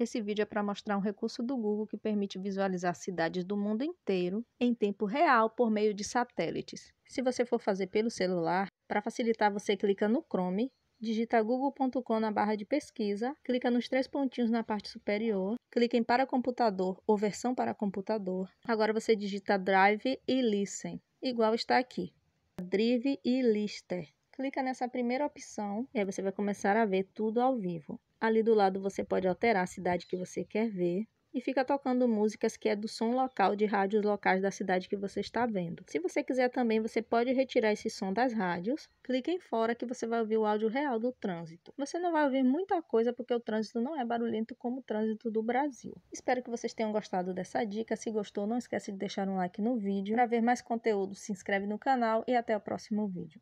Esse vídeo é para mostrar um recurso do Google que permite visualizar cidades do mundo inteiro em tempo real por meio de satélites. Se você for fazer pelo celular, para facilitar você clica no Chrome, digita google.com na barra de pesquisa, clica nos três pontinhos na parte superior, clica em para computador ou versão para computador. Agora você digita Drive e Listen, igual está aqui. Drive e Lister. Clica nessa primeira opção e aí você vai começar a ver tudo ao vivo. Ali do lado você pode alterar a cidade que você quer ver e fica tocando músicas que é do som local de rádios locais da cidade que você está vendo. Se você quiser também, você pode retirar esse som das rádios. Clique em fora que você vai ouvir o áudio real do trânsito. Você não vai ouvir muita coisa porque o trânsito não é barulhento como o trânsito do Brasil. Espero que vocês tenham gostado dessa dica. Se gostou, não esquece de deixar um like no vídeo. Para ver mais conteúdo, se inscreve no canal e até o próximo vídeo.